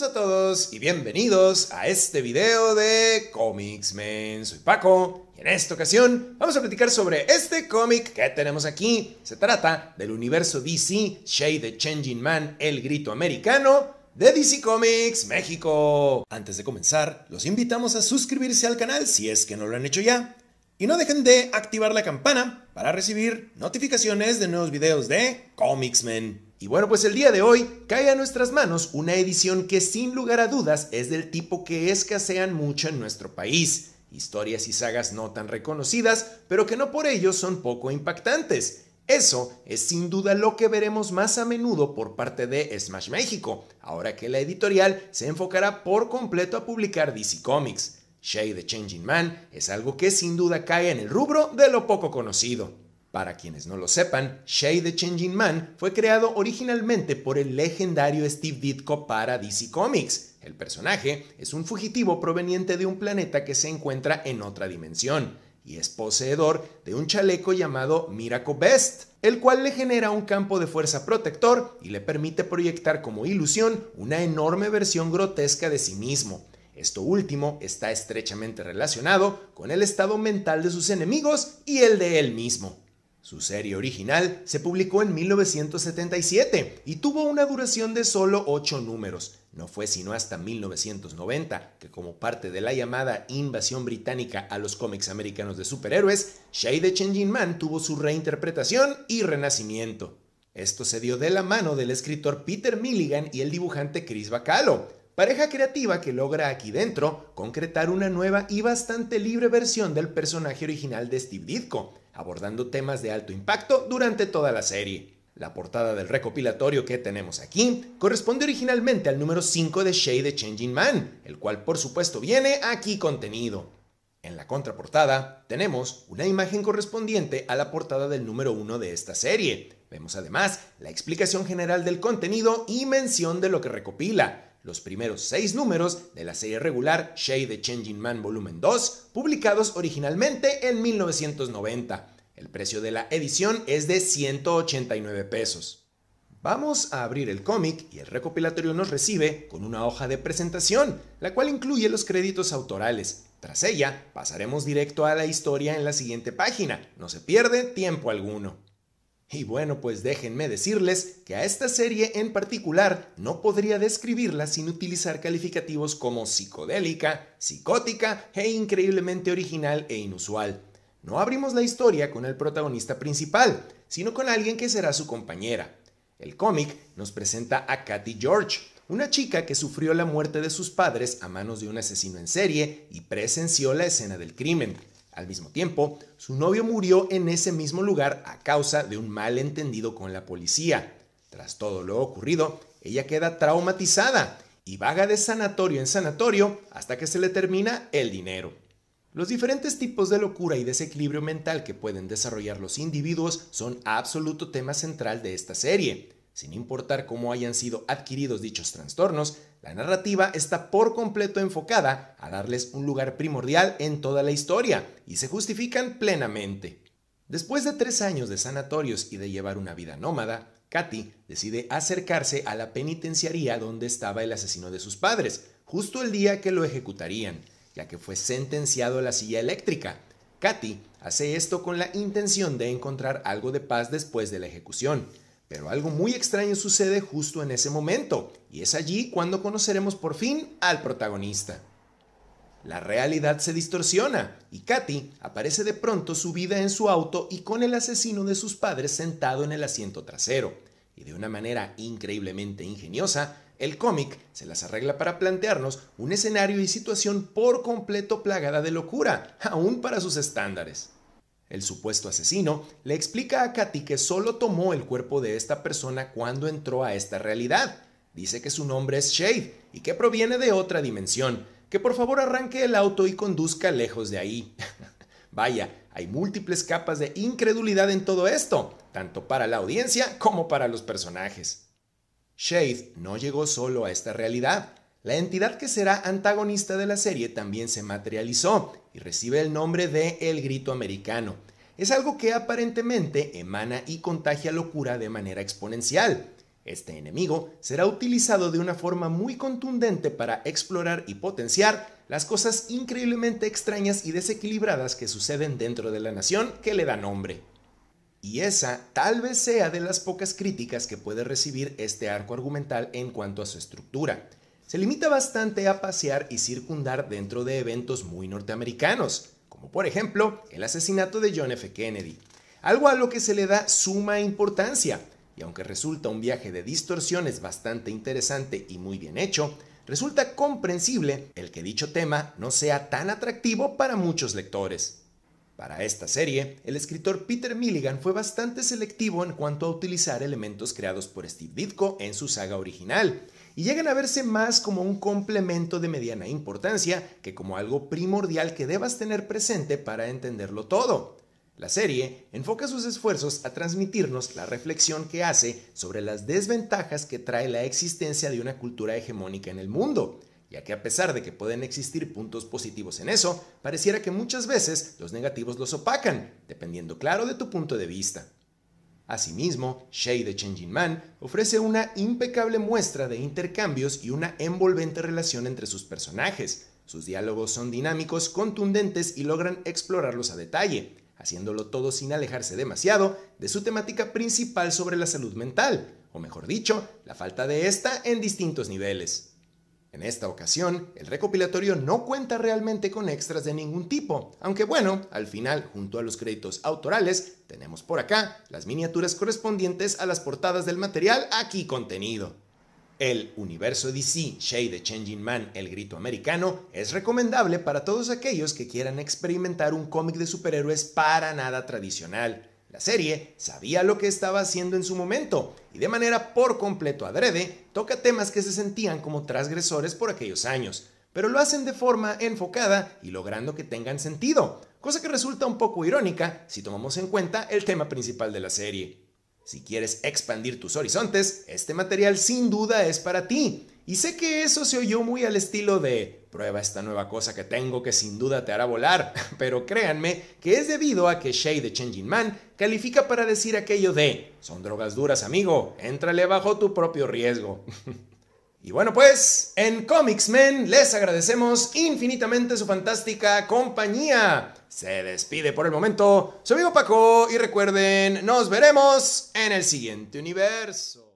a todos y bienvenidos a este video de Comics Men. Soy Paco y en esta ocasión vamos a platicar sobre este cómic que tenemos aquí. Se trata del universo DC Shade the Changing Man, El Grito Americano, de DC Comics México. Antes de comenzar, los invitamos a suscribirse al canal si es que no lo han hecho ya. Y no dejen de activar la campana para recibir notificaciones de nuevos videos de Comics Men. Y bueno, pues el día de hoy cae a nuestras manos una edición que sin lugar a dudas es del tipo que escasean mucho en nuestro país. Historias y sagas no tan reconocidas, pero que no por ello son poco impactantes. Eso es sin duda lo que veremos más a menudo por parte de Smash México, ahora que la editorial se enfocará por completo a publicar DC Comics. Shade the Changing Man es algo que sin duda cae en el rubro de lo poco conocido. Para quienes no lo sepan, Shay the Changing Man fue creado originalmente por el legendario Steve Ditko para DC Comics. El personaje es un fugitivo proveniente de un planeta que se encuentra en otra dimensión y es poseedor de un chaleco llamado Miracle Best, el cual le genera un campo de fuerza protector y le permite proyectar como ilusión una enorme versión grotesca de sí mismo. Esto último está estrechamente relacionado con el estado mental de sus enemigos y el de él mismo. Su serie original se publicó en 1977 y tuvo una duración de solo 8 números. No fue sino hasta 1990 que como parte de la llamada invasión británica a los cómics americanos de superhéroes, Shade the Changing Man tuvo su reinterpretación y renacimiento. Esto se dio de la mano del escritor Peter Milligan y el dibujante Chris Bacalo, pareja creativa que logra aquí dentro concretar una nueva y bastante libre versión del personaje original de Steve Ditko abordando temas de alto impacto durante toda la serie. La portada del recopilatorio que tenemos aquí corresponde originalmente al número 5 de Shade the Changing Man, el cual por supuesto viene aquí contenido. En la contraportada tenemos una imagen correspondiente a la portada del número 1 de esta serie. Vemos además la explicación general del contenido y mención de lo que recopila, los primeros seis números de la serie regular Shade the Changing Man Volumen 2, publicados originalmente en 1990. El precio de la edición es de 189 pesos. Vamos a abrir el cómic y el recopilatorio nos recibe con una hoja de presentación, la cual incluye los créditos autorales. Tras ella, pasaremos directo a la historia en la siguiente página, no se pierde tiempo alguno. Y bueno, pues déjenme decirles que a esta serie en particular no podría describirla sin utilizar calificativos como psicodélica, psicótica e increíblemente original e inusual. No abrimos la historia con el protagonista principal, sino con alguien que será su compañera. El cómic nos presenta a Kathy George, una chica que sufrió la muerte de sus padres a manos de un asesino en serie y presenció la escena del crimen. Al mismo tiempo, su novio murió en ese mismo lugar a causa de un malentendido con la policía. Tras todo lo ocurrido, ella queda traumatizada y vaga de sanatorio en sanatorio hasta que se le termina el dinero. Los diferentes tipos de locura y desequilibrio mental que pueden desarrollar los individuos son absoluto tema central de esta serie. Sin importar cómo hayan sido adquiridos dichos trastornos, la narrativa está por completo enfocada a darles un lugar primordial en toda la historia y se justifican plenamente. Después de tres años de sanatorios y de llevar una vida nómada, Katy decide acercarse a la penitenciaría donde estaba el asesino de sus padres, justo el día que lo ejecutarían, ya que fue sentenciado a la silla eléctrica. Katy hace esto con la intención de encontrar algo de paz después de la ejecución. Pero algo muy extraño sucede justo en ese momento, y es allí cuando conoceremos por fin al protagonista. La realidad se distorsiona y Katy aparece de pronto subida en su auto y con el asesino de sus padres sentado en el asiento trasero. Y de una manera increíblemente ingeniosa, el cómic se las arregla para plantearnos un escenario y situación por completo plagada de locura, aún para sus estándares. El supuesto asesino le explica a Katy que solo tomó el cuerpo de esta persona cuando entró a esta realidad. Dice que su nombre es Shade y que proviene de otra dimensión, que por favor arranque el auto y conduzca lejos de ahí. Vaya, hay múltiples capas de incredulidad en todo esto, tanto para la audiencia como para los personajes. Shade no llegó solo a esta realidad. La entidad que será antagonista de la serie también se materializó y recibe el nombre de El Grito Americano. Es algo que aparentemente emana y contagia locura de manera exponencial. Este enemigo será utilizado de una forma muy contundente para explorar y potenciar las cosas increíblemente extrañas y desequilibradas que suceden dentro de la nación que le da nombre. Y esa tal vez sea de las pocas críticas que puede recibir este arco argumental en cuanto a su estructura se limita bastante a pasear y circundar dentro de eventos muy norteamericanos, como por ejemplo el asesinato de John F. Kennedy, algo a lo que se le da suma importancia, y aunque resulta un viaje de distorsiones bastante interesante y muy bien hecho, resulta comprensible el que dicho tema no sea tan atractivo para muchos lectores. Para esta serie, el escritor Peter Milligan fue bastante selectivo en cuanto a utilizar elementos creados por Steve Ditko en su saga original, y llegan a verse más como un complemento de mediana importancia que como algo primordial que debas tener presente para entenderlo todo. La serie enfoca sus esfuerzos a transmitirnos la reflexión que hace sobre las desventajas que trae la existencia de una cultura hegemónica en el mundo, ya que a pesar de que pueden existir puntos positivos en eso, pareciera que muchas veces los negativos los opacan, dependiendo claro de tu punto de vista. Asimismo, Shay de Changing Man ofrece una impecable muestra de intercambios y una envolvente relación entre sus personajes. Sus diálogos son dinámicos, contundentes y logran explorarlos a detalle, haciéndolo todo sin alejarse demasiado de su temática principal sobre la salud mental, o mejor dicho, la falta de esta en distintos niveles. En esta ocasión, el recopilatorio no cuenta realmente con extras de ningún tipo, aunque bueno, al final, junto a los créditos autorales, tenemos por acá las miniaturas correspondientes a las portadas del material aquí contenido. El universo DC Shade the Changing Man, El Grito Americano, es recomendable para todos aquellos que quieran experimentar un cómic de superhéroes para nada tradicional. La serie sabía lo que estaba haciendo en su momento y de manera por completo adrede toca temas que se sentían como transgresores por aquellos años, pero lo hacen de forma enfocada y logrando que tengan sentido, cosa que resulta un poco irónica si tomamos en cuenta el tema principal de la serie. Si quieres expandir tus horizontes, este material sin duda es para ti. Y sé que eso se oyó muy al estilo de Prueba esta nueva cosa que tengo que sin duda te hará volar, pero créanme que es debido a que Shay de Changing Man califica para decir aquello de, son drogas duras amigo, éntrale bajo tu propio riesgo. Y bueno, pues en Comics Men les agradecemos infinitamente su fantástica compañía. Se despide por el momento su amigo Paco y recuerden, nos veremos en el siguiente universo.